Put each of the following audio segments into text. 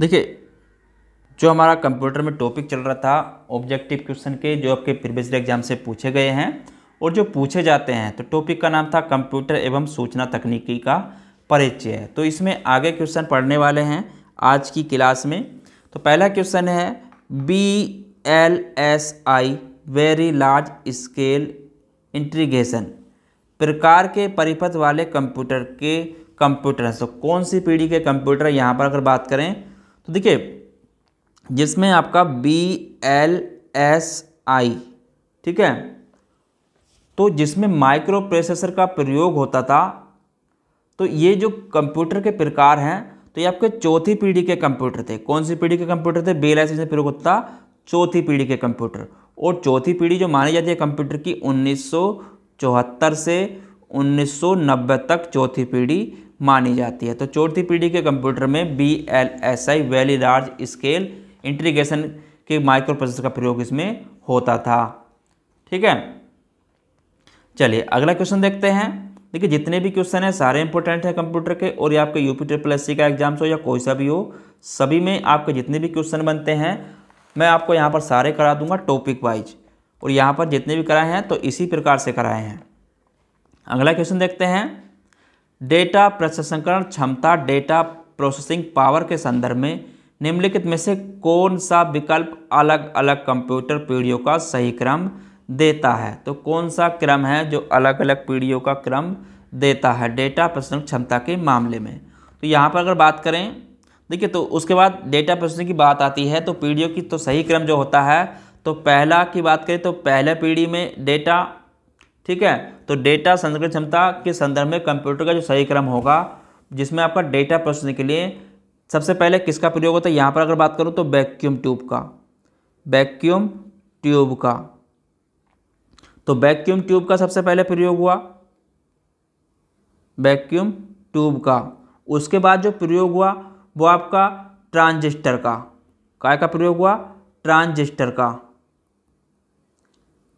देखिए जो हमारा कंप्यूटर में टॉपिक चल रहा था ऑब्जेक्टिव क्वेश्चन के जो आपके प्रीवियस एग्जाम से पूछे गए हैं और जो पूछे जाते हैं तो टॉपिक का नाम था कंप्यूटर एवं सूचना तकनीकी का परिचय तो इसमें आगे क्वेश्चन पढ़ने वाले हैं आज की क्लास में तो पहला क्वेश्चन है B L S I very large scale integration प्रकार के परिपथ वाले कंप्यूटर के कंप्यूटर तो कौन सी पीढ़ी के कंप्यूटर यहाँ पर अगर बात करें तो देखिए जिसमें आपका बी एल एस आई ठीक है तो जिसमें माइक्रो प्रोसेसर का प्रयोग होता था तो ये जो कंप्यूटर के प्रकार हैं तो ये आपके चौथी पीढ़ी के कंप्यूटर थे कौन सी पीढ़ी के कंप्यूटर थे बी एल एस में प्रयोग होता था चौथी पीढ़ी के कंप्यूटर और चौथी पीढ़ी जो मानी जाती है कंप्यूटर की उन्नीस से 1990 तक चौथी पीढ़ी मानी जाती है तो चौथी पीढ़ी के कंप्यूटर में B L S I valley large scale integration के माइक्रो प्रोसेसर का प्रयोग इसमें होता था ठीक है चलिए अगला क्वेश्चन देखते हैं देखिए जितने भी क्वेश्चन हैं सारे इंपॉर्टेंट हैं कंप्यूटर के और ये आपके यूपी ट्रिपल एस का एग्जाम्स हो या कोई सा भी हो सभी में आपके जितने भी क्वेश्चन बनते हैं मैं आपको यहाँ पर सारे करा दूंगा टॉपिक वाइज और यहाँ पर जितने भी कराए हैं तो इसी प्रकार से कराए हैं अगला क्वेश्चन देखते हैं डेटा प्रसंस्करण क्षमता डेटा प्रोसेसिंग पावर के संदर्भ में निम्नलिखित में से कौन सा विकल्प अलग अलग कंप्यूटर पीढ़ियों का सही क्रम देता है तो कौन सा क्रम है जो अलग अलग पीढ़ियों का क्रम देता है डेटा प्रसंस्करण क्षमता के मामले में तो यहाँ पर अगर बात करें देखिए तो उसके बाद डेटा प्रोसेसिंग की बात आती है तो पीढ़ियों की तो सही क्रम जो होता है तो पहला की बात करें तो पहले पीढ़ी में डेटा ठीक है तो डेटा संरक्षण क्षमता के संदर्भ में कंप्यूटर का जो सही क्रम होगा जिसमें आपका डेटा प्रोसेसिंग के लिए सबसे पहले किसका प्रयोग होता है यहाँ पर अगर बात करूँ तो वैक्यूम ट्यूब का वैक्यूम ट्यूब का तो वैक्यूम ट्यूब का सबसे पहले प्रयोग हुआ वैक्यूम ट्यूब का उसके बाद जो प्रयोग हुआ वो आपका ट्रांजिस्टर का काय का प्रयोग हुआ ट्रांजिस्टर का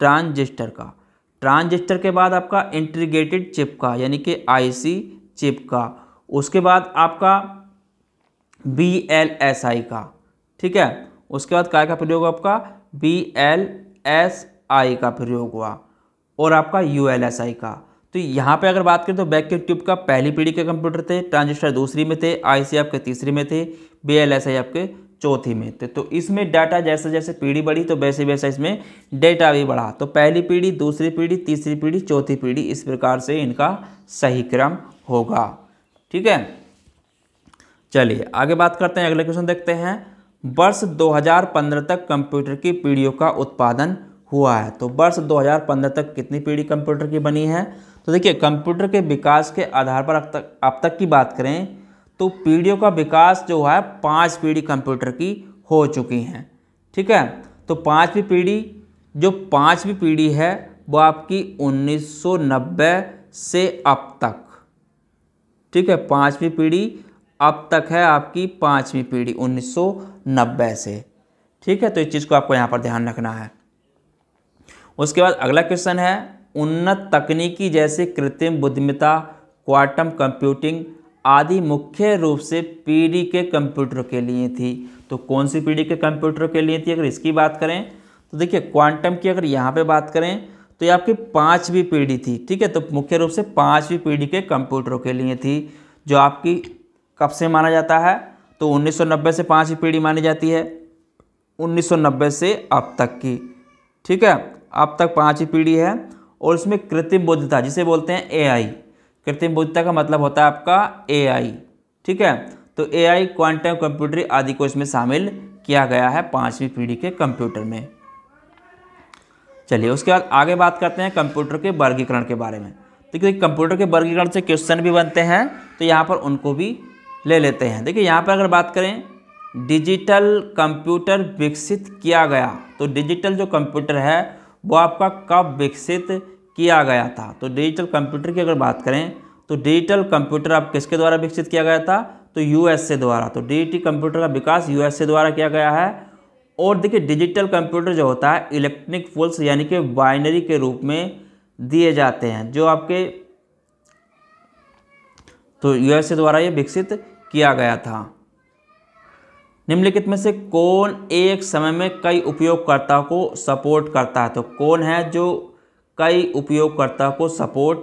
ट्रांजिस्टर का ट्रांजिस्टर के बाद आपका इंट्रीगेटेड चिप का यानी कि आईसी चिप का उसके बाद आपका बी एल एस आई का ठीक है उसके बाद काय का प्रयोग आपका बी एल एस आई का प्रयोग हुआ और आपका यू एल एस आई का तो यहाँ पे अगर बात करें तो बैक के ट्यूब का पहली पीढ़ी के कंप्यूटर थे ट्रांजिस्टर दूसरी में थे आईसी आपके तीसरी में थे बी एल एस आई आपके चौथी में थे तो, तो इसमें डाटा जैसे जैसे पीढ़ी बढ़ी तो वैसे वैसे इसमें डेटा भी बढ़ा तो पहली पीढ़ी दूसरी पीढ़ी तीसरी पीढ़ी चौथी पीढ़ी इस प्रकार से इनका सही क्रम होगा ठीक है चलिए आगे बात करते हैं अगले क्वेश्चन देखते हैं वर्ष 2015 तक कंप्यूटर की पीढ़ियों का उत्पादन हुआ है तो वर्ष 2015 तक कितनी पीढ़ी कंप्यूटर की बनी है तो देखिए कंप्यूटर के विकास के आधार पर अब तक अब तक की बात करें तो पीढ़ियों का विकास जो है पांच पीढ़ी कंप्यूटर की हो चुकी हैं ठीक है तो पांचवी पीढ़ी जो पांचवी पीढ़ी है वो आपकी 1990 से अब तक ठीक है पांचवी पीढ़ी अब तक है आपकी पांचवी पीढ़ी 1990 से ठीक है तो इस चीज़ को आपको यहाँ पर ध्यान रखना है उसके बाद अगला क्वेश्चन है उन्नत तकनीकी जैसे कृत्रिम बुद्धिमता क्वांटम कंप्यूटिंग आदि मुख्य रूप से पीडी के कंप्यूटर के लिए थी तो कौन सी पीडी के कंप्यूटर के लिए थी अगर इसकी बात करें तो देखिए क्वांटम की अगर यहाँ पे बात करें तो ये आपकी पाँचवीं पीढ़ी थी ठीक है तो मुख्य रूप से पाँचवीं पीढ़ी के कंप्यूटरों के लिए थी जो आपकी कब से माना जाता है तो 1990 से पाँचवीं पीढ़ी मानी जाती है 1990 से अब तक की ठीक है अब तक पाँचवीं पीढ़ी है और इसमें कृत्रिम बुद्धिता जिसे बोलते हैं ए कृत्रिम बुद्धिता का मतलब होता है आपका एआई ठीक है तो एआई क्वांटम कंप्यूटर आदि को इसमें शामिल किया गया है पाँचवीं पीढ़ी के कंप्यूटर में चलिए उसके बाद आगे बात करते हैं कंप्यूटर के वर्गीकरण के बारे में तो क्योंकि कंप्यूटर के वर्गीकरण से क्वेश्चन भी बनते हैं तो यहाँ पर उनको भी ले लेते हैं देखिए यहाँ पर अगर बात करें डिजिटल कंप्यूटर विकसित किया गया तो डिजिटल जो कंप्यूटर है वो आपका कब विकसित किया गया था तो डिजिटल कंप्यूटर की अगर बात करें तो डिजिटल कंप्यूटर आप किसके द्वारा विकसित किया गया था तो यूएसए द्वारा तो डिजिटल कंप्यूटर का विकास यूएसए द्वारा किया गया है और देखिए डिजिटल कंप्यूटर जो होता है इलेक्ट्रॉनिक फुल्स यानी कि बाइनरी के रूप में दिए जाते हैं जो आपके तो यूएसए द्वारा ये विकसित किया गया था निम्नलिखित में से कौन एक समय में कई उपयोगकर्ताओं को सपोर्ट करता है तो कौन है जो कई उपयोगकर्ता को सपोर्ट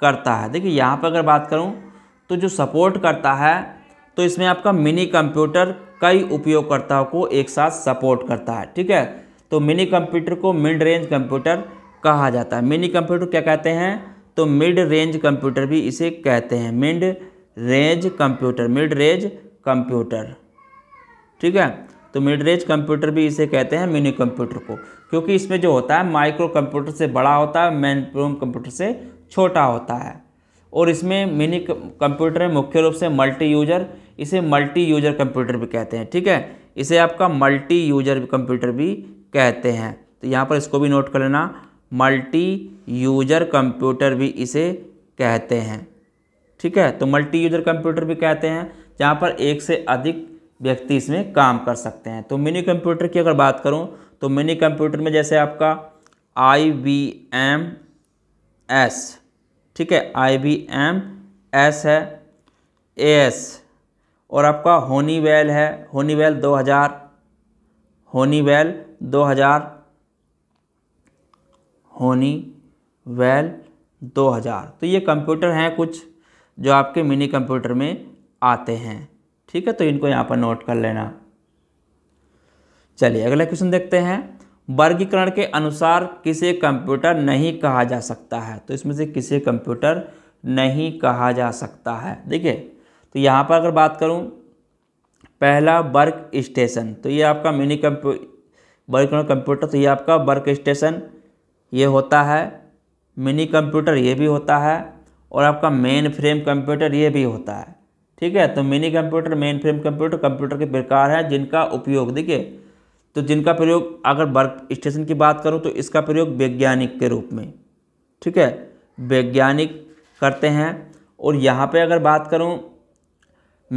करता है देखिए यहाँ पर अगर बात करूँ तो जो सपोर्ट करता है तो इसमें आपका मिनी कंप्यूटर कई उपयोगकर्ताओं को एक साथ सपोर्ट करता है ठीक है तो मिनी कंप्यूटर को मिड रेंज कंप्यूटर कहा जाता है मिनी कंप्यूटर क्या कहते हैं तो मिड रेंज कंप्यूटर भी इसे कहते हैं mid range computer mid range computer ठीक है तो मिड रेंज कंप्यूटर भी इसे कहते हैं मिनी कंप्यूटर को क्योंकि इसमें जो होता है माइक्रो कंप्यूटर से बड़ा होता है मेन रूम कंप्यूटर से छोटा होता है और इसमें मिनी कंप्यूटर है मुख्य रूप से मल्टी यूजर इसे मल्टी यूजर कंप्यूटर भी कहते हैं ठीक है इसे आपका मल्टी यूजर कंप्यूटर भी कहते हैं तो यहाँ पर इसको भी नोट कर लेना मल्टी यूजर कंप्यूटर भी इसे कहते हैं ठीक है तो मल्टी यूजर कंप्यूटर भी कहते हैं जहाँ पर एक से अधिक व्यक्ति इसमें काम कर सकते हैं तो मिनी कंप्यूटर की अगर बात करूं तो मिनी कंप्यूटर में जैसे आपका आई वी एम एस ठीक है आई वी एम एस है ए एस और आपका होनीवेल है होनीवेल 2000 होनीवेल 2000 होनीवेल 2000 तो ये कंप्यूटर हैं कुछ जो आपके मिनी कंप्यूटर में आते हैं ठीक है तो इनको यहाँ पर नोट कर लेना चलिए अगला क्वेश्चन देखते हैं वर्गीकरण के अनुसार किसे कंप्यूटर नहीं कहा जा सकता है तो इसमें से किसे कंप्यूटर नहीं कहा जा सकता है देखिए तो यहाँ पर अगर बात करूँ पहला वर्क स्टेशन तो ये आपका मिनी कंप्यू वर्गीकरण कंप्यूटर तो ये आपका वर्क स्टेशन ये होता है मिनी कंप्यूटर ये भी होता है और आपका मेन फ्रेम कंप्यूटर ये भी होता है ठीक है तो mini computer mainframe computer computer के प्रकार है जिनका उपयोग देखिए तो जिनका प्रयोग अगर वर्क स्टेशन की बात करूँ तो इसका प्रयोग वैज्ञानिक के रूप में ठीक है वैज्ञानिक करते हैं और यहाँ पे अगर बात करूँ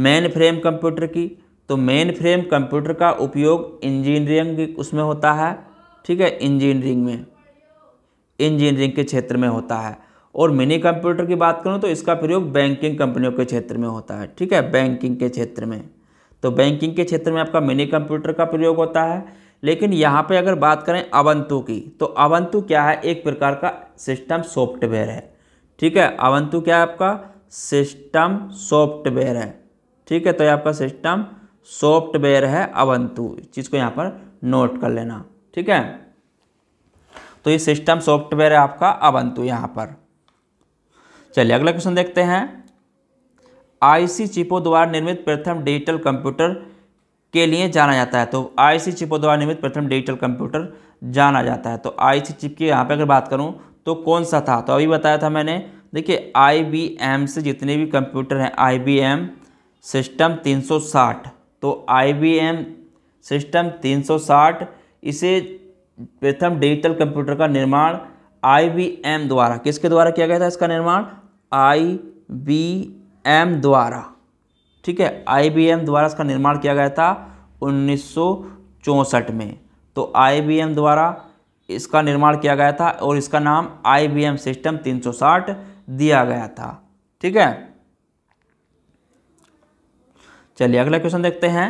मेन फ्रेम कंप्यूटर की तो मेन फ्रेम कंप्यूटर का उपयोग इंजीनियरिंग उसमें होता है ठीक है इंजीनियरिंग में इंजीनियरिंग के क्षेत्र में होता है और मिनी कंप्यूटर की बात करूँ तो इसका प्रयोग बैंकिंग कंपनियों के क्षेत्र में होता है ठीक है बैंकिंग के क्षेत्र में तो बैंकिंग के क्षेत्र में आपका मिनी कंप्यूटर का प्रयोग होता है लेकिन यहाँ पे अगर बात करें अवंतु की तो अवंतु क्या है एक प्रकार का सिस्टम सॉफ्टवेयर है ठीक है अवंतु क्या है आपका सिस्टम सॉफ्टवेयर है ठीक है तो ये आपका सिस्टम सॉफ्टवेयर है अवंतु चीज़ को यहाँ पर नोट कर लेना ठीक है तो ये सिस्टम सॉफ्टवेयर है आपका अवंतु यहाँ पर चलिए अगला क्वेश्चन देखते हैं आईसी चिपो द्वारा निर्मित प्रथम डिजिटल कंप्यूटर के लिए जाना जाता है तो आईसी चिपो द्वारा निर्मित प्रथम डिजिटल कंप्यूटर जाना जाता है तो आईसी चिप की यहाँ पे अगर बात करूँ तो कौन सा था तो अभी बताया था मैंने देखिए आईबीएम से जितने भी कंप्यूटर हैं आईबीएम सिस्टम 360 तो आईबीएम सिस्टम 360 इसे प्रथम डिजिटल कंप्यूटर का निर्माण आई द्वारा किसके द्वारा किया गया था इसका निर्माण आई बी एम द्वारा ठीक है आई बी एम द्वारा इसका निर्माण किया गया था उन्नीस में तो आई बी एम द्वारा इसका निर्माण किया गया था और इसका नाम आई बी एम सिस्टम 360 दिया गया था ठीक है चलिए अगला क्वेश्चन देखते हैं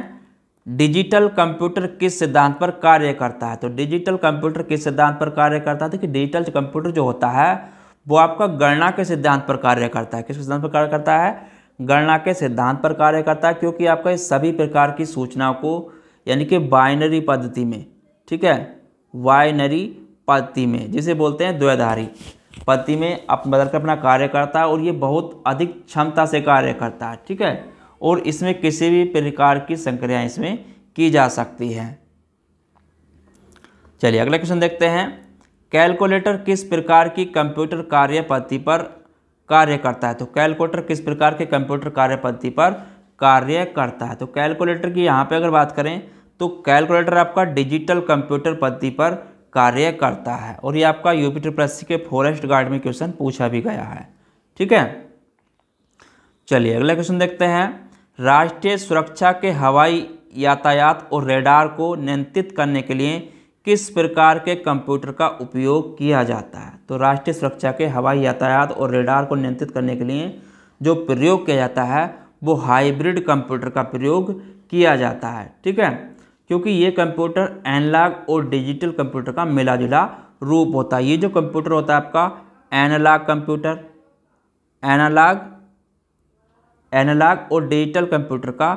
डिजिटल कंप्यूटर किस सिद्धांत पर कार्य करता है तो डिजिटल कंप्यूटर किस सिद्धांत पर कार्य करता है देखिए डिजिटल कंप्यूटर जो होता है वो आपका गणना के सिद्धांत पर कार्य करता है किस सिद्धांत पर कार्य करता है गणना के सिद्धांत पर कार्य करता है क्योंकि आपका इस सभी प्रकार की सूचनाओं को यानी कि बाइनरी पद्धति में ठीक है बाइनरी पद्धति में जिसे बोलते हैं द्वैधारी पद्धति में आप बदल कर अपना कार्य करता है और ये बहुत अधिक क्षमता से कार्य करता है ठीक है और इसमें किसी भी प्रकार की संक्रियाएँ इसमें की जा सकती हैं चलिए अगला क्वेश्चन देखते हैं कैलकुलेटर किस प्रकार की कंप्यूटर कार्य पद्धति पर कार्य करता है तो कैलकुलेटर किस प्रकार के कंप्यूटर कार्य पद्धति पर कार्य करता है तो कैलकुलेटर की यहाँ पे अगर बात करें तो कैलकुलेटर आपका डिजिटल कंप्यूटर पद्धति पर कार्य करता है और ये आपका यूपीटर ट्रिप्रेसी के फॉरेस्ट गार्ड में क्वेश्चन पूछा भी गया है ठीक है चलिए अगला क्वेश्चन देखते हैं राष्ट्रीय सुरक्षा के हवाई यातायात और रेडार को नियंत्रित करने के लिए किस प्रकार के कंप्यूटर का उपयोग किया जाता है तो राष्ट्रीय सुरक्षा के हवाई यातायात और रेडार को नियंत्रित करने के लिए जो प्रयोग किया जाता है वो हाइब्रिड कंप्यूटर का प्रयोग किया जाता है ठीक है क्योंकि ये कंप्यूटर एनालॉग और डिजिटल कंप्यूटर का मिला जुला रूप होता है ये जो कंप्यूटर होता है आपका एनालॉग कंप्यूटर एनालॉग एनालॉग और डिजिटल कंप्यूटर का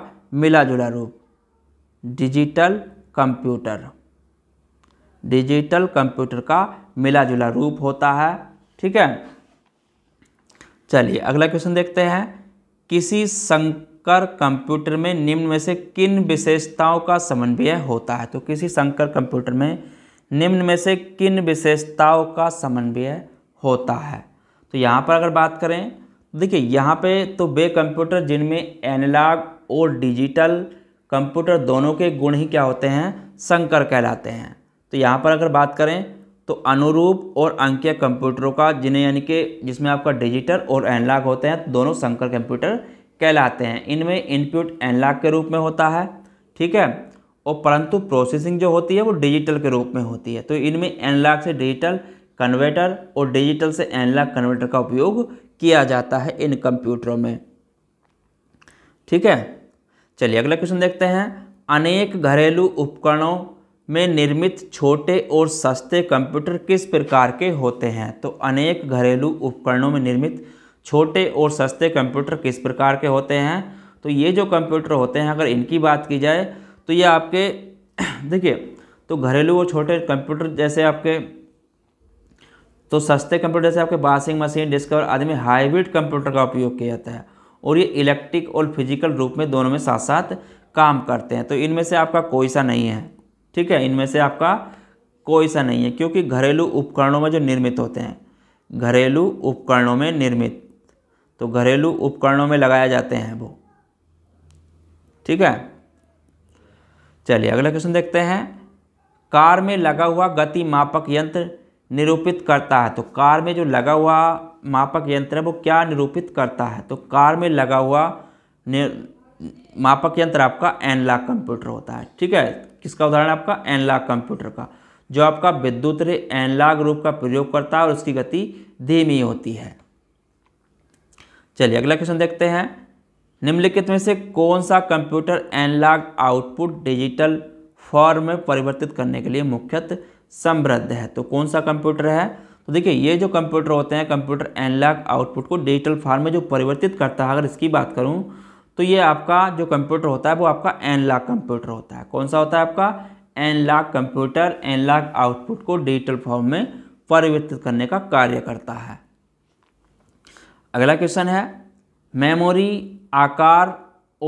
मिला जुला रूप डिजिटल कंप्यूटर डिजिटल कंप्यूटर का मिला जुला रूप होता है ठीक है चलिए अगला क्वेश्चन देखते हैं किसी संकर कंप्यूटर में निम्न में से किन विशेषताओं का समन्वय होता है तो किसी संकर कंप्यूटर में निम्न में से किन विशेषताओं का समन्वय होता है तो यहाँ पर अगर बात करें देखिए यहाँ पे तो वे कंप्यूटर जिनमें एनालॉग और डिजिटल कंप्यूटर दोनों के गुण ही क्या होते हैं संकर कहलाते हैं तो यहाँ पर अगर बात करें तो अनुरूप और अंकीय कंप्यूटरों का जिन्हें यानी कि जिसमें आपका डिजिटल और एनलाग होते हैं तो दोनों संकर कंप्यूटर कहलाते हैं इनमें इनपुट एनलाग के रूप में होता है ठीक है और परंतु प्रोसेसिंग जो होती है वो डिजिटल के रूप में होती है तो इनमें एनलाग से डिजिटल कन्वर्टर और डिजिटल से एनलाग कन्वर्टर का उपयोग किया जाता है इन कंप्यूटरों में ठीक है चलिए अगला क्वेश्चन देखते हैं अनेक घरेलू उपकरणों में निर्मित छोटे और सस्ते कंप्यूटर किस प्रकार के होते हैं तो अनेक घरेलू उपकरणों में निर्मित छोटे और सस्ते कंप्यूटर किस प्रकार के होते हैं तो ये जो कंप्यूटर होते हैं अगर इनकी बात की जाए तो ये आपके देखिए तो घरेलू और छोटे कंप्यूटर जैसे आपके तो सस्ते कंप्यूटर जैसे आपके वाशिंग मशीन डिस्कवर आदि में हाइब्रिड कंप्यूटर का उपयोग किया जाता है और ये इलेक्ट्रिक और फिजिकल रूप में दोनों में साथ साथ काम करते हैं तो इनमें से आपका कोई सा नहीं है ठीक है इनमें से आपका कोई सा नहीं है क्योंकि घरेलू उपकरणों में जो निर्मित होते हैं घरेलू उपकरणों में निर्मित तो घरेलू उपकरणों में लगाए जाते हैं वो ठीक है चलिए अगला क्वेश्चन देखते हैं कार में लगा हुआ गति मापक यंत्र निरूपित करता है तो कार में जो लगा हुआ मापक यंत्र है वो क्या निरूपित करता है तो कार में लगा हुआ मापक यंत्र आपका एनलॉग कंप्यूटर होता है ठीक है किसका उदाहरण आपका एनलाग कंप्यूटर का जो आपका विद्युत रे एनलाग रूप का प्रयोग करता है और उसकी गति धीमी होती है चलिए अगला क्वेश्चन देखते हैं निम्नलिखित में से कौन सा computer analog output digital form में परिवर्तित करने के लिए मुख्यतः समृद्ध है तो कौन सा कंप्यूटर है तो देखिए ये जो कंप्यूटर होते हैं कंप्यूटर एनलाग आउटपुट को डिजिटल फॉर्म में जो परिवर्तित करता है अगर इसकी बात करूँ तो ये आपका जो कंप्यूटर होता है वो आपका एन लाख कंप्यूटर होता है कौन सा होता है आपका analog computer analog output को डिजिटल फॉर्म में परिवर्तित करने का कार्य करता है अगला क्वेश्चन है मेमोरी आकार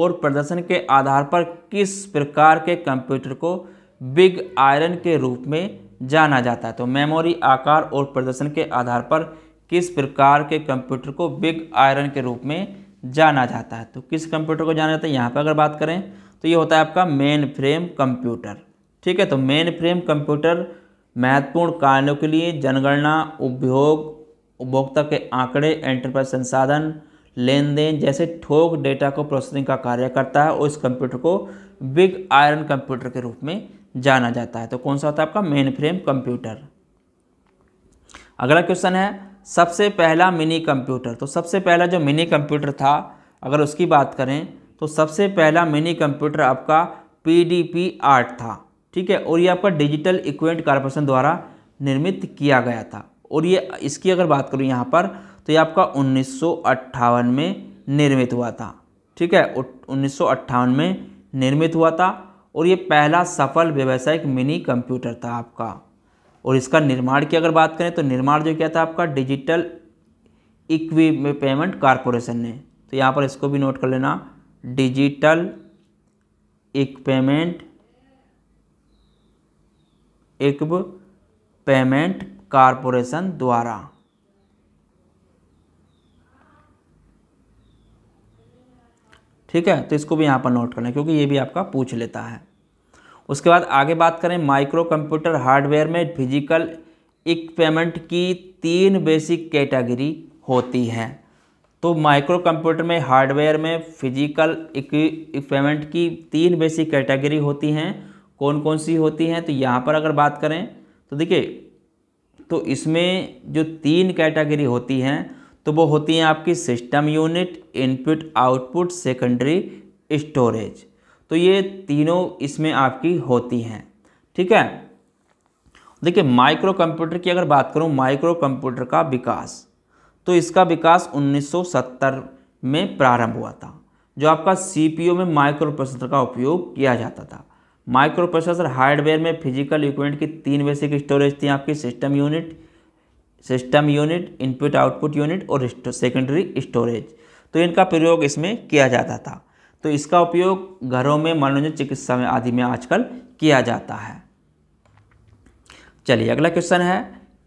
और प्रदर्शन के आधार पर किस प्रकार के कंप्यूटर को बिग आयरन के रूप में जाना जाता है तो मेमोरी आकार और प्रदर्शन के आधार पर किस प्रकार के कंप्यूटर को बिग आयरन के रूप में जाना जाता है तो किस कंप्यूटर को जाना जाता है यहाँ पर अगर बात करें तो ये होता है आपका मेन फ्रेम कंप्यूटर ठीक है तो मेन फ्रेम कंप्यूटर महत्वपूर्ण कार्यों के लिए जनगणना उपभोग उपभोक्ता के आंकड़े एंटरप्राइज संसाधन लेन देन जैसे ठोक डेटा को प्रोसेसिंग का कार्य करता है और इस कंप्यूटर को बिग आयरन कंप्यूटर के रूप में जाना जाता है तो कौन सा होता है आपका मेन फ्रेम कंप्यूटर अगला क्वेश्चन है सबसे पहला मिनी कंप्यूटर तो सबसे पहला जो मिनी कंप्यूटर था अगर उसकी बात करें तो सबसे पहला मिनी कंप्यूटर आपका पी डी पी आर्ट था ठीक है और ये आपका डिजिटल इक्विपमेंट कॉरपोरेशन द्वारा निर्मित किया गया था और ये इसकी अगर बात करूँ यहाँ पर तो ये आपका उन्नीस में निर्मित हुआ था ठीक है उन्नीस में निर्मित हुआ था और ये पहला सफल व्यावसायिक मिनी कंप्यूटर था आपका और इसका निर्माण की अगर बात करें तो निर्माण जो किया था आपका डिजिटल इक्वी पेमेंट कारपोरेशन ने तो यहाँ पर इसको भी नोट कर लेना डिजिटल एक पेमेंट एक पेमेंट कारपोरेशन द्वारा ठीक है तो इसको भी यहाँ पर नोट करना क्योंकि ये भी आपका पूछ लेता है उसके बाद आगे बात करें माइक्रो कंप्यूटर हार्डवेयर में फिजिकल इक्विपमेंट की तीन बेसिक कैटेगरी होती हैं तो माइक्रो कंप्यूटर में हार्डवेयर में फिजिकल इक्विपमेंट की तीन बेसिक कैटेगरी होती हैं कौन कौन सी होती हैं तो यहाँ पर अगर बात करें तो देखिए तो इसमें जो तीन कैटेगरी होती हैं तो वो होती हैं आपकी system unit input output secondary storage तो ये तीनों इसमें आपकी होती हैं ठीक है देखिए माइक्रो कंप्यूटर की अगर बात करूँ माइक्रो कंप्यूटर का विकास तो इसका विकास 1970 में प्रारंभ हुआ था जो आपका सीपीयू में माइक्रो प्रोसेसर का उपयोग किया जाता था माइक्रो प्रोसेसर हार्डवेयर में फिजिकल इक्विपमेंट की तीन बेसिक स्टोरेज थी आपकी system unit system unit input output unit और सेकेंडरी स्टोरेज तो इनका प्रयोग इसमें किया जाता था तो इसका उपयोग घरों में मनोरंजन चिकित्सा में आदि में आजकल किया जाता है चलिए अगला क्वेश्चन है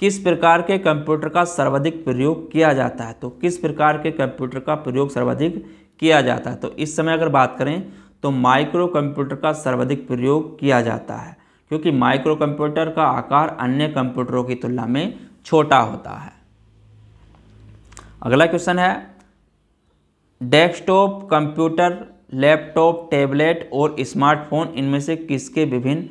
किस प्रकार के कंप्यूटर का सर्वाधिक प्रयोग किया जाता है तो किस प्रकार के कंप्यूटर का प्रयोग सर्वाधिक किया जाता है तो इस समय अगर बात करें तो माइक्रो कंप्यूटर का सर्वाधिक प्रयोग किया जाता है क्योंकि माइक्रो कंप्यूटर का आकार अन्य कंप्यूटरों की तुलना में छोटा होता है अगला क्वेश्चन है डेस्कटॉप कंप्यूटर लैपटॉप टैबलेट और स्मार्टफोन इनमें से किसके विभिन्न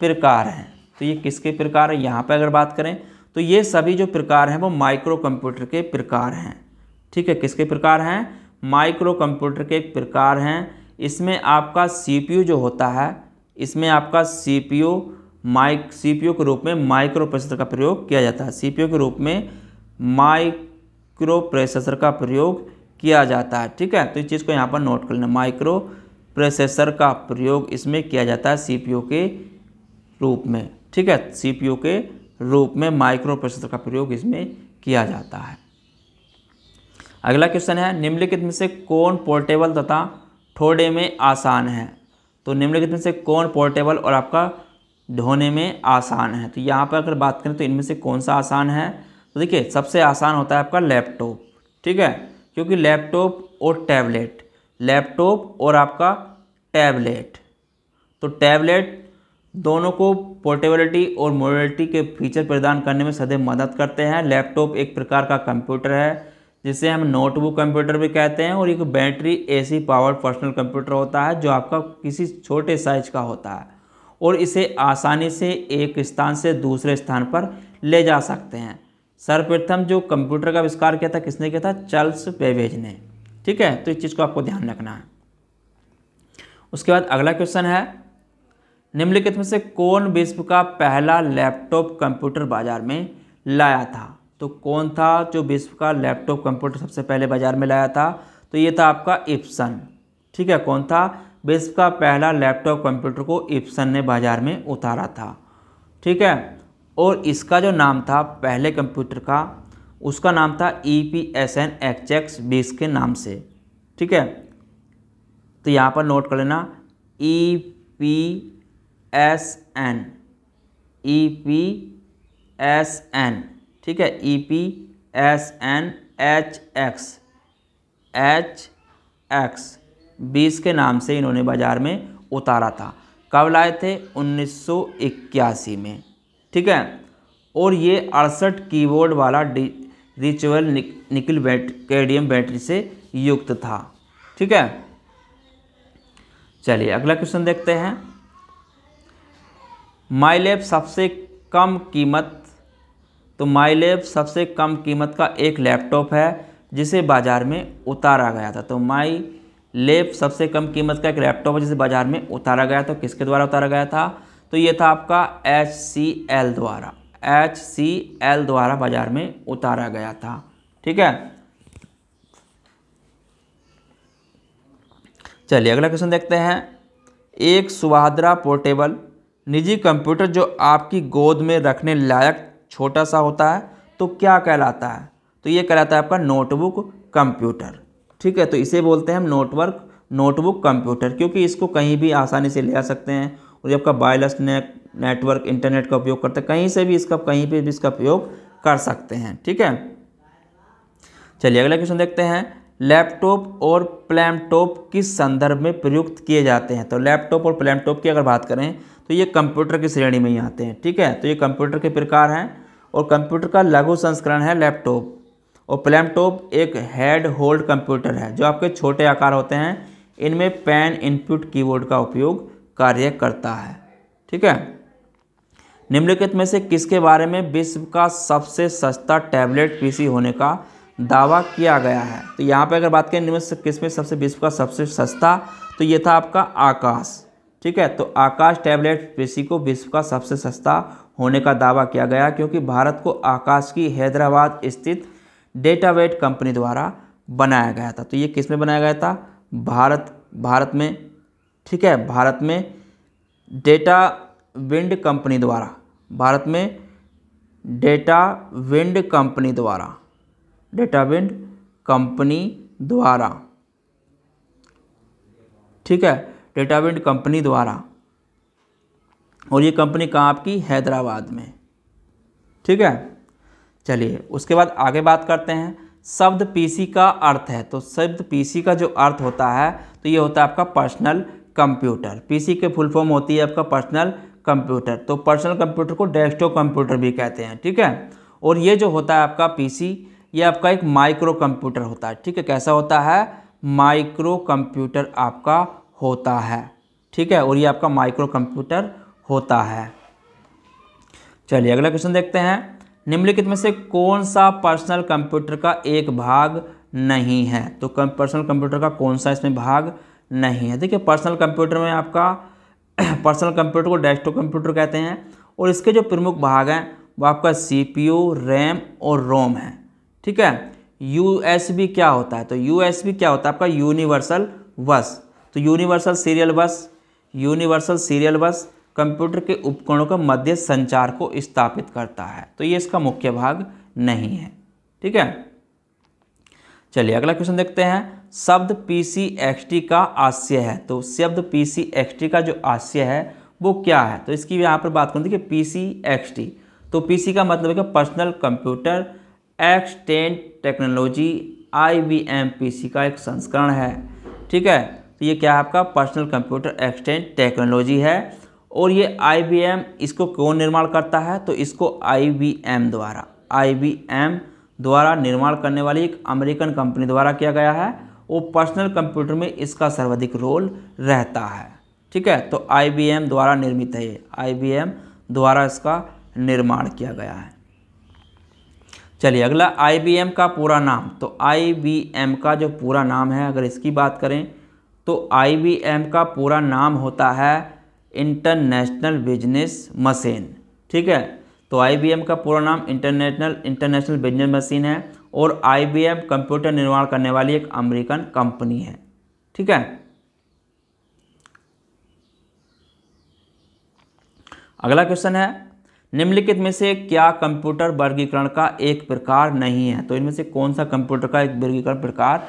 प्रकार हैं तो ये किसके प्रकार हैं यहाँ पर अगर बात करें तो ये सभी जो प्रकार हैं वो माइक्रो कंप्यूटर के प्रकार हैं ठीक है किसके प्रकार हैं माइक्रो कंप्यूटर के प्रकार हैं इसमें आपका सीपीयू जो होता है इसमें आपका सीपीयू माइक सीपीयू के रूप में माइक्रो प्रोसेसर का प्रयोग किया जाता है सीपीयू के रूप में माइक्रो प्रोसेसर का प्रयोग किया जाता है ठीक है तो इस चीज़ को यहाँ पर नोट कर लेना माइक्रो प्रोसेसर का प्रयोग इसमें किया जाता है सी के रूप में ठीक है सी के रूप में माइक्रो प्रोसेसर का प्रयोग इसमें किया जाता है अगला क्वेश्चन है निम्नलिखित में से कौन पोर्टेबल तथा ठोड़े में आसान है तो निम्नलिखित में से कौन पोर्टेबल और आपका ढोने में आसान है तो यहाँ पर अगर बात करें तो इनमें से कौन सा आसान है तो देखिए सबसे आसान होता है आपका लैपटॉप ठीक है क्योंकि लैपटॉप और टैबलेट लैपटॉप और आपका टैबलेट तो टैबलेट दोनों को पोर्टेबिलिटी और मोबिलिटी के फीचर प्रदान करने में सदैव मदद करते हैं लैपटॉप एक प्रकार का कंप्यूटर है जिसे हम नोटबुक कंप्यूटर भी कहते हैं और एक battery AC power personal computer होता है जो आपका किसी छोटे साइज का होता है और इसे आसानी से एक स्थान से दूसरे स्थान पर ले जा सकते हैं सर्वप्रथम जो कंप्यूटर का आविष्कार किया था किसने किया था चार्ल्स बेबेज ने ठीक है तो इस चीज़ को आपको ध्यान रखना है उसके बाद अगला क्वेश्चन है निम्नलिखित में से कौन विश्व का पहला लैपटॉप कंप्यूटर बाजार में लाया था तो कौन था जो विश्व का लैपटॉप कंप्यूटर सबसे पहले बाजार में लाया था तो ये था आपका इप्सन ठीक है कौन था विश्व का पहला लैपटॉप कंप्यूटर को इप्सन ने बाजार में उतारा था ठीक है और इसका जो नाम था पहले कंप्यूटर का उसका नाम था E P S N H X बीस के नाम से ठीक है तो यहाँ पर नोट कर लेना E P S N E P S N ठीक है E P S N H X H X बीस के नाम से इन्होंने बाज़ार में उतारा था कब लाए थे 1981 में ठीक है और ये अड़सठ कीबोर्ड वाला रिचुअल निक, निकल बैट कैडियम बैटरी से युक्त था ठीक है चलिए अगला क्वेश्चन देखते हैं माइलेब सबसे कम कीमत तो माइलेब सबसे कम कीमत का एक लैपटॉप है जिसे बाज़ार में उतारा गया था तो माई लेप सबसे कम कीमत का एक लैपटॉप है जिसे बाज़ार में उतारा गया था किसके द्वारा उतारा गया था तो ये था आपका एच सी एल द्वारा एच सी एल द्वारा बाजार में उतारा गया था ठीक है चलिए अगला क्वेश्चन देखते हैं एक सुहाद्रा पोर्टेबल निजी कंप्यूटर जो आपकी गोद में रखने लायक छोटा सा होता है तो क्या कहलाता है तो ये कहलाता है आपका नोटबुक कंप्यूटर ठीक है तो इसे बोलते हैं हम नोटवर्क नोटबुक कंप्यूटर क्योंकि इसको कहीं भी आसानी से ले आ सकते हैं और ये आपका वायरलेस नेटवर्क इंटरनेट का उपयोग करते हैं कहीं से भी इसका कहीं पर भी इसका उपयोग कर सकते हैं ठीक है चलिए अगला क्वेश्चन देखते हैं लैपटॉप और प्लैमटॉप किस संदर्भ में प्रयुक्त किए जाते हैं तो लैपटॉप और प्लैमटॉप की अगर बात करें तो ये कंप्यूटर की श्रेणी में ही आते हैं ठीक है तो ये कंप्यूटर के प्रकार हैं और कंप्यूटर का लघु संस्करण है लैपटॉप और प्लैमटॉप एक हेड होल्ड कंप्यूटर है जो आपके छोटे आकार होते हैं इनमें पेन इनपुट कीबोर्ड का उपयोग कार्य करता है ठीक है निम्नलिखित में से किसके बारे में विश्व का सबसे सस्ता टैबलेट पीसी होने का दावा किया गया है तो यहाँ पे अगर बात करें निम्न किस में सबसे विश्व का सबसे सस्ता तो ये था आपका आकाश ठीक है तो आकाश टैबलेट पीसी को विश्व का सबसे सस्ता होने का दावा किया गया क्योंकि भारत को आकाश की हैदराबाद स्थित डेटावेट कंपनी द्वारा बनाया गया था तो ये किस में बनाया गया था भारत भारत में ठीक है भारत में डेटा विंड कंपनी द्वारा भारत में डेटा विंड कंपनी द्वारा डेटा विंड कंपनी द्वारा ठीक है डेटा विंड कंपनी द्वारा और ये कंपनी कहाँ आपकी हैदराबाद में ठीक है चलिए उसके बाद आगे बात करते हैं शब्द पीसी का अर्थ है तो शब्द पीसी का जो अर्थ होता है तो ये होता है आपका पर्सनल कंप्यूटर पीसी के फुल फॉर्म होती है आपका पर्सनल कंप्यूटर तो पर्सनल कंप्यूटर को डेस्कटॉप कंप्यूटर भी कहते हैं ठीक है और ये जो होता है आपका पीसी ये आपका एक माइक्रो कंप्यूटर होता है ठीक है कैसा होता है माइक्रो कंप्यूटर आपका होता है ठीक है और ये आपका माइक्रो कंप्यूटर होता है चलिए अगला क्वेश्चन देखते हैं निम्नलिखित में से कौन सा पर्सनल कंप्यूटर का एक भाग नहीं है तो पर्सनल कंप्यूटर का कौन सा इसमें भाग नहीं है देखिए पर्सनल कंप्यूटर में आपका पर्सनल कंप्यूटर को डेस्कटॉप कंप्यूटर कहते हैं और इसके जो प्रमुख भाग हैं वो आपका सी रैम और रोम है ठीक है यू क्या होता है तो यू क्या होता है आपका यूनिवर्सल बस तो universal serial bus universal serial bus computer के उपकरणों के मध्य संचार को स्थापित करता है तो ये इसका मुख्य भाग नहीं है ठीक है चलिए अगला क्वेश्चन देखते हैं शब्द पी सी एक्स टी का आशय है तो शब्द पी सी एक्स टी का जो आशय है वो क्या है तो इसकी यहाँ पर बात करूँ देखिए पी सी एक्स टी तो पी सी का मतलब है personal computer extended technology I B M P C का एक संस्करण है ठीक है तो ये क्या है आपका पर्सनल कंप्यूटर एक्सटेंट टेक्नोलॉजी है और ये आई वी एम इसको कौन निर्माण करता है तो इसको आई वी एम द्वारा आई वी एम द्वारा निर्माण करने वाली एक अमेरिकन कंपनी द्वारा किया गया है वो पर्सनल कंप्यूटर में इसका सर्वाधिक रोल रहता है ठीक है तो आई द्वारा निर्मित है आई द्वारा इसका निर्माण किया गया है चलिए अगला आई का पूरा नाम तो आई का जो पूरा नाम है अगर इसकी बात करें तो आई का पूरा नाम होता है इंटरनेशनल बिजनेस मशीन ठीक है तो आई का पूरा नाम इंटरनेशनल इंटरनेशनल बिजनेस मशीन है और आई कंप्यूटर निर्माण करने वाली एक अमेरिकन कंपनी है ठीक है अगला क्वेश्चन है निम्नलिखित में से क्या कंप्यूटर वर्गीकरण का एक प्रकार नहीं है तो इनमें से कौन सा कंप्यूटर का एक वर्गीकरण प्रकार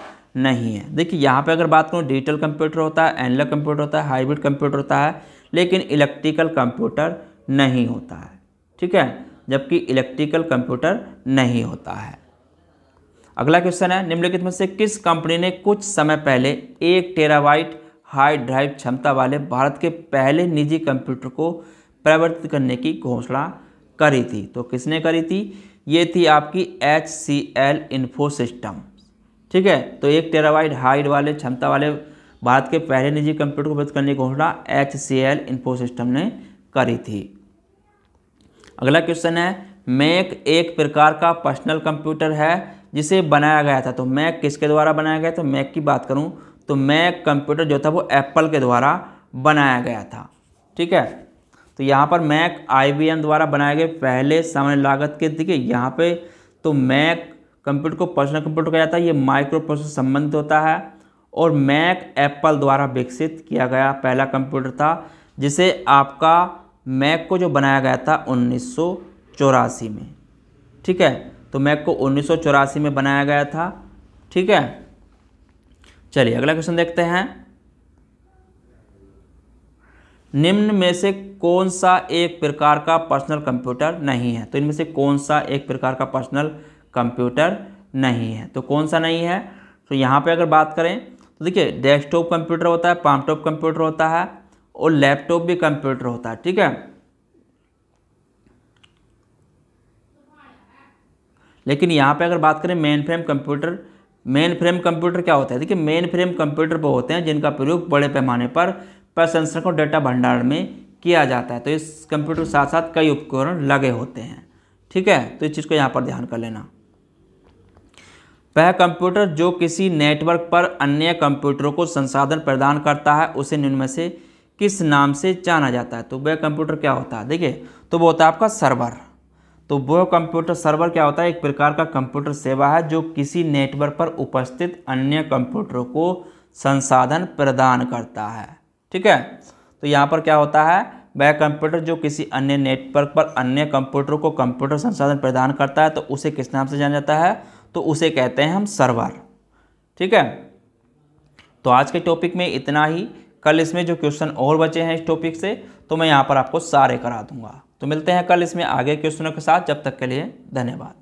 नहीं है देखिए यहाँ पे अगर बात करूँ डिजिटल कंप्यूटर होता है एनालॉग कंप्यूटर होता है हाइब्रिड कंप्यूटर होता है लेकिन इलेक्ट्रिकल कंप्यूटर नहीं होता है ठीक है जबकि इलेक्ट्रिकल कंप्यूटर नहीं होता है अगला क्वेश्चन है निम्नलिखित में से किस कंपनी ने कुछ समय पहले एक टेरावाइट हाई ड्राइव क्षमता वाले भारत के पहले निजी कंप्यूटर को परिवर्तित करने की घोषणा करी थी तो किसने करी थी ये थी आपकी H C L info system ठीक है तो एक टेरावाइट हाइड वाले क्षमता वाले भारत के पहले निजी कंप्यूटर को प्रवर्तित करने की घोषणा H C L info system ने करी थी अगला क्वेश्चन है मैक एक प्रकार का पर्सनल कंप्यूटर है जिसे बनाया गया था तो मैक किसके द्वारा बनाया गया तो मैक की बात करूँ तो मैक कंप्यूटर जो था वो एप्पल के द्वारा बनाया गया था ठीक है तो यहाँ पर मैक आई द्वारा बनाए गए पहले सामान्य लागत के दिखे यहाँ पे तो मैक कंप्यूटर को पर्सनल कंप्यूटर कहा जाता है ये माइक्रो प्रोसेस संबंधित होता है और मैक एप्पल द्वारा विकसित किया गया पहला कंप्यूटर था जिसे आपका मैक को जो बनाया गया था उन्नीस में ठीक है तो मैक को उन्नीस में बनाया गया था ठीक है चलिए अगला क्वेश्चन देखते हैं निम्न में से कौन सा एक प्रकार का पर्सनल कंप्यूटर नहीं है तो इनमें से कौन सा एक प्रकार का पर्सनल कंप्यूटर नहीं है तो कौन सा नहीं है तो यहाँ पे अगर बात करें तो देखिए डेस्कटॉप कंप्यूटर होता है पामटॉप कंप्यूटर होता है और लैपटॉप भी कंप्यूटर होता है ठीक है लेकिन यहाँ पे अगर बात करें mainframe computer mainframe computer क्या होता है देखिए मेन फ्रेम कंप्यूटर वो होते हैं जिनका प्रयोग बड़े पैमाने पर प्रसंस्करण और डेटा भंडारण में किया जाता है तो इस कंप्यूटर के साथ साथ कई उपकरण लगे होते हैं ठीक है तो इस चीज़ को यहाँ पर ध्यान कर लेना वह कंप्यूटर जो किसी नेटवर्क पर अन्य कंप्यूटरों को संसाधन प्रदान करता है उसे निम्न में से किस नाम से जाना जाता है तो वह कंप्यूटर क्या होता है देखिए तो वो होता है आपका सर्वर तो वह कंप्यूटर सर्वर क्या होता है एक प्रकार का कंप्यूटर सेवा है जो किसी नेटवर्क पर उपस्थित अन्य कंप्यूटरों को संसाधन प्रदान करता है ठीक है तो यहाँ पर क्या होता है वह कंप्यूटर जो किसी अन्य नेटवर्क पर अन्य कंप्यूटरों को कंप्यूटर संसाधन प्रदान करता है तो उसे किस नाम से जाना जाता है तो उसे कहते हैं हम सर्वर ठीक है तो आज के टॉपिक में इतना ही कल इसमें जो क्वेश्चन और बचे हैं इस टॉपिक से तो मैं यहाँ पर आपको सारे करा दूंगा तो मिलते हैं कल इसमें आगे क्वेश्चनों के साथ जब तक के लिए धन्यवाद